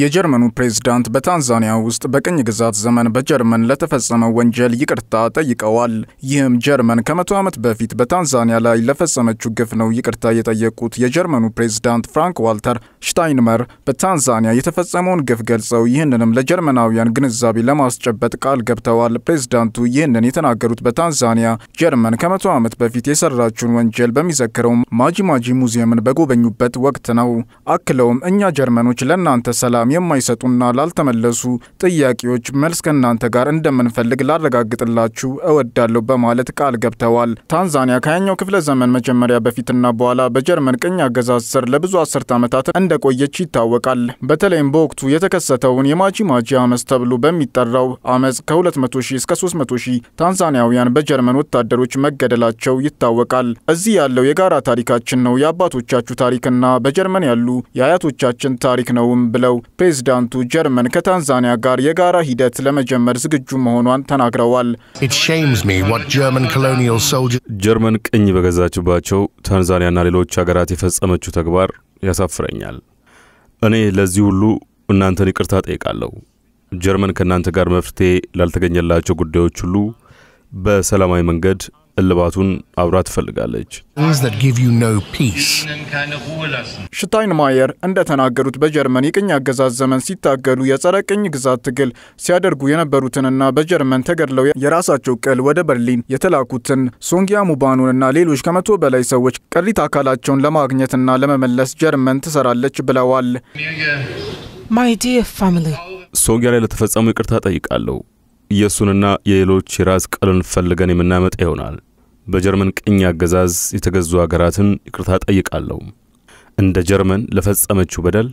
የጀርመኑ ፕሬዝዳንት በታንዛኒያ ውስጥ በቅኝ ግዛት ዘመን በጀርመን ለተፈጸመው ወንጀል ይቅርታ ጠይቀዋል። ይህም ጀርመን ከመቶ ዓመት በፊት በታንዛኒያ ላይ ለፈጸመችው ግፍ ነው ይቅርታ የጠየቁት የጀርመኑ ፕሬዝዳንት ፍራንክ ዋልተር ሽታይንመር በታንዛኒያ የተፈጸመውን ግፍ ገልጸው ይህንንም ለጀርመናውያን ግንዛቤ ለማስጨበጥ ቃል ገብተዋል። ፕሬዝዳንቱ ይህንን የተናገሩት በታንዛኒያ ጀርመን ከመቶ ዓመት በፊት የሰራችውን ወንጀል በሚዘክረው ማጂማጂ ሙዚየምን በጎበኙበት ወቅት ነው። አክለውም እኛ ጀርመኖች ለእናንተ ሰላም ሰላም የማይሰጡና ላልተመለሱ ጥያቄዎች መልስ ከእናንተ ጋር እንደምንፈልግ ላረጋግጥላችሁ እወዳለሁ በማለት ቃል ገብተዋል። ታንዛኒያ ከያኛው ክፍለ ዘመን መጀመሪያ በፊትና በኋላ በጀርመን ቅኝ አገዛዝ ስር ለብዙ አስርት ዓመታት እንደቆየች ይታወቃል። በተለይም በወቅቱ የተከሰተውን የማጂ ማጂ አመፅ ተብሎ በሚጠራው አመፅ ከ200 ሺህ እስከ 300 ሺህ ታንዛኒያውያን በጀርመን ወታደሮች መገደላቸው ይታወቃል። እዚህ ያለው የጋራ ታሪካችን ነው፣ የአባቶቻችሁ ታሪክና በጀርመን ያሉ የአያቶቻችን ታሪክ ነውም ብለው ፕሬዚዳንቱ ጀርመን ከታንዛኒያ ጋር የጋራ ሂደት ለመጀመር ዝግጁ መሆኗን ተናግረዋል። ጀርመን ቅኝ በገዛችባቸው ታንዛኒያና ሌሎች ሀገራት የፈጸመችው ተግባር ያሳፍረኛል። እኔ ለዚህ ሁሉ እናንተን ይቅርታ ጠይቃለሁ። ጀርመን ከእናንተ ጋር መፍትሄ ላልተገኘላቸው ጉዳዮች ሁሉ በሰላማዊ መንገድ እልባቱን አብራ ትፈልጋለች። ሽታይንማየር እንደተናገሩት በጀርመን የቅኝ አገዛዝ ዘመን ሲታገሉ የጸረ ቅኝ ግዛት ትግል ሲያደርጉ የነበሩትንና በጀርመን ተገድለው የራሳቸው ቅል ወደ በርሊን የተላኩትን ሶንጊያ ሙባኑንና ሌሎች ከመቶ በላይ ሰዎች ቅሪት አካላቸውን ለማግኘትና ለመመለስ ጀርመን ትሰራለች ብለዋል። ሶንጊያ ላይ ለተፈጸሙ ይቅርታ ጠይቃለሁ። የእሱንና የሌሎች የራስ ቅልን ፈልገን የምናመጣ ይሆናል። በጀርመን ቅኝ አገዛዝ የተገዙ አገራትን ይቅርታ ጠይቃለሁ። እንደ ጀርመን ለፈጸመችው በደል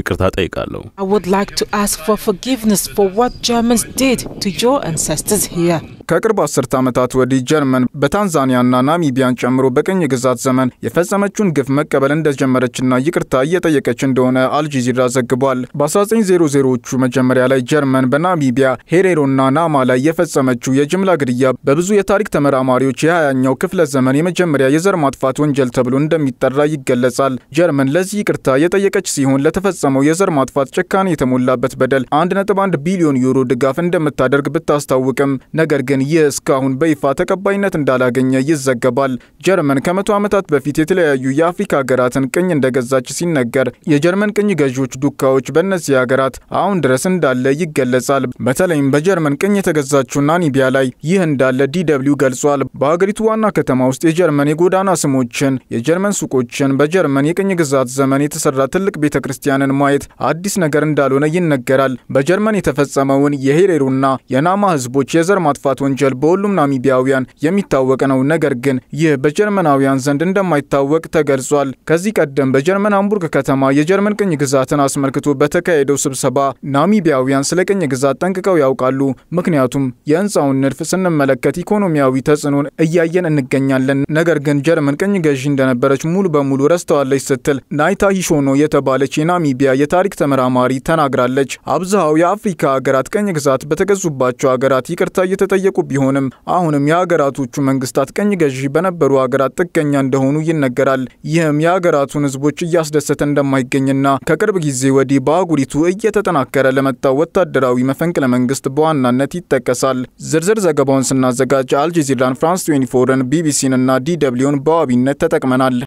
ይቅርታ ጠይቃለሁ። I would like to ask for forgiveness for what Germans did to your ancestors here. ከቅርብ አስርት ዓመታት ወዲህ ጀርመን በታንዛኒያና ናሚቢያን ጨምሮ በቅኝ ግዛት ዘመን የፈጸመችውን ግፍ መቀበል እንደጀመረችና ይቅርታ እየጠየቀች እንደሆነ አልጀዚራ ዘግቧል። በ1900ዎቹ መጀመሪያ ላይ ጀርመን በናሚቢያ ሄሬሮና ናማ ላይ የፈጸመችው የጅምላ ግድያ በብዙ የታሪክ ተመራማሪዎች የሀያኛው ክፍለ ዘመን የመጀመሪያ የዘር ማጥፋት ወንጀል ተብሎ እንደሚጠራ ይገለጻል። ጀርመን ለዚህ ይቅርታ የጠየቀች ሲሆን ለተፈጸመው የዘር ማጥፋት ጭካኔ የተሞላበት በደል 1.1 ቢሊዮን ዩሮ ድጋፍ እንደምታደርግ ብታስታውቅም ነገር ግን ግን ይህ እስካሁን በይፋ ተቀባይነት እንዳላገኘ ይዘገባል። ጀርመን ከመቶ ዓመታት በፊት የተለያዩ የአፍሪካ ሀገራትን ቅኝ እንደገዛች ሲነገር የጀርመን ቅኝ ገዢዎች ዱካዎች በእነዚህ ሀገራት አሁን ድረስ እንዳለ ይገለጻል። በተለይም በጀርመን ቅኝ የተገዛችው ናሚቢያ ላይ ይህ እንዳለ ዲደብሊው ገልጿል። በሀገሪቱ ዋና ከተማ ውስጥ የጀርመን የጎዳና ስሞችን፣ የጀርመን ሱቆችን፣ በጀርመን የቅኝ ግዛት ዘመን የተሰራ ትልቅ ቤተ ክርስቲያንን ማየት አዲስ ነገር እንዳልሆነ ይነገራል። በጀርመን የተፈጸመውን የሄሬሩና የናማ ህዝቦች የዘር ማጥፋት ወንጀል በሁሉም ናሚቢያውያን የሚታወቅ ነው። ነገር ግን ይህ በጀርመናውያን ዘንድ እንደማይታወቅ ተገልጿል። ከዚህ ቀደም በጀርመን ሃምቡርግ ከተማ የጀርመን ቅኝ ግዛትን አስመልክቶ በተካሄደው ስብሰባ ናሚቢያውያን ስለ ቅኝ ግዛት ጠንቅቀው ያውቃሉ። ምክንያቱም የህንፃውን ንድፍ ስንመለከት ኢኮኖሚያዊ ተጽዕኖን እያየን እንገኛለን። ነገር ግን ጀርመን ቅኝ ገዢ እንደነበረች ሙሉ በሙሉ ረስተዋለች ስትል ናይታ ሂሾኖ የተባለች የናሚቢያ የታሪክ ተመራማሪ ተናግራለች። አብዛሃው የአፍሪካ ሀገራት ቅኝ ግዛት በተገዙባቸው ሀገራት ይቅርታ እየተጠየቁ የጸደቁ ቢሆንም አሁንም የሀገራቶቹ መንግስታት ቀኝ ገዢ በነበሩ ሀገራት ጥገኛ እንደሆኑ ይነገራል። ይህም የሀገራቱን ህዝቦች እያስደሰተ እንደማይገኝና ከቅርብ ጊዜ ወዲህ በአህጉሪቱ እየተጠናከረ ለመጣው ወታደራዊ መፈንቅለ መንግስት በዋናነት ይጠቀሳል። ዝርዝር ዘገባውን ስናዘጋጅ አልጀዚራን፣ ፍራንስ 24ን፣ ቢቢሲን እና ዲደብሊውን በዋቢነት ተጠቅመናል።